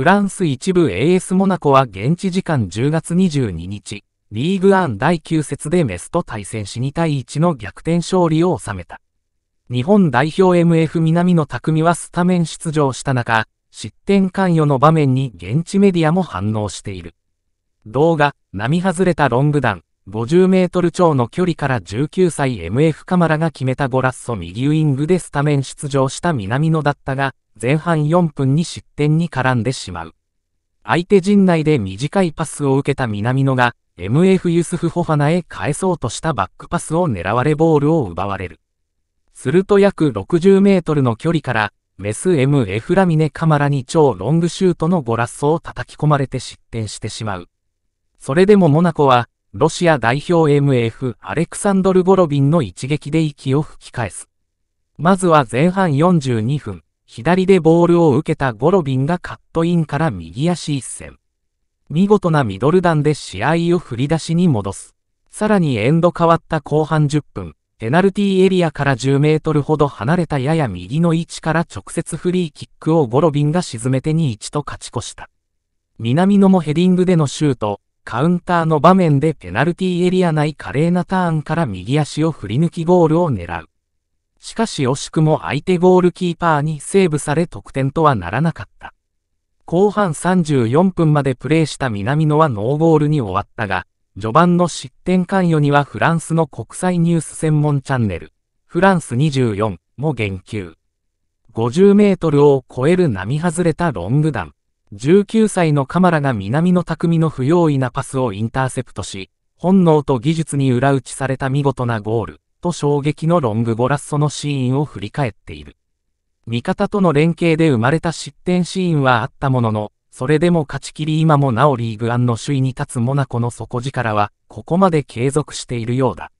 フランス一部 AS モナコは現地時間10月22日、リーグアン第9節でメスと対戦し2対1の逆転勝利を収めた。日本代表 MF 南野匠はスタメン出場した中、失点関与の場面に現地メディアも反応している。動画、並外れたロング弾、50メートル超の距離から19歳 MF カマラが決めたゴラッソ右ウイングでスタメン出場した南野だったが、前半4分に失点に絡んでしまう。相手陣内で短いパスを受けた南野が、MF ユスフ・ホファナへ返そうとしたバックパスを狙われボールを奪われる。すると約60メートルの距離から、メス MF ラミネ・カマラに超ロングシュートのゴラッソを叩き込まれて失点してしまう。それでもモナコは、ロシア代表 MF アレクサンドル・ゴロビンの一撃で息を吹き返す。まずは前半42分。左でボールを受けたゴロビンがカットインから右足一閃。見事なミドル弾で試合を振り出しに戻す。さらにエンド変わった後半10分、ペナルティーエリアから10メートルほど離れたやや右の位置から直接フリーキックをゴロビンが沈めて2 1と勝ち越した。南野もヘディングでのシュート、カウンターの場面でペナルティーエリア内華麗なターンから右足を振り抜きゴールを狙う。しかし惜しくも相手ゴールキーパーにセーブされ得点とはならなかった。後半34分までプレーした南野はノーゴールに終わったが、序盤の失点関与にはフランスの国際ニュース専門チャンネル、フランス24も言及。50メートルを超える並外れたロング弾。19歳のカマラが南の匠の不用意なパスをインターセプトし、本能と技術に裏打ちされた見事なゴール。と衝撃のロングゴラッソのシーンを振り返っている。味方との連携で生まれた失点シーンはあったものの、それでも勝ちきり今もなおリーグアンの首位に立つモナコの底力は、ここまで継続しているようだ。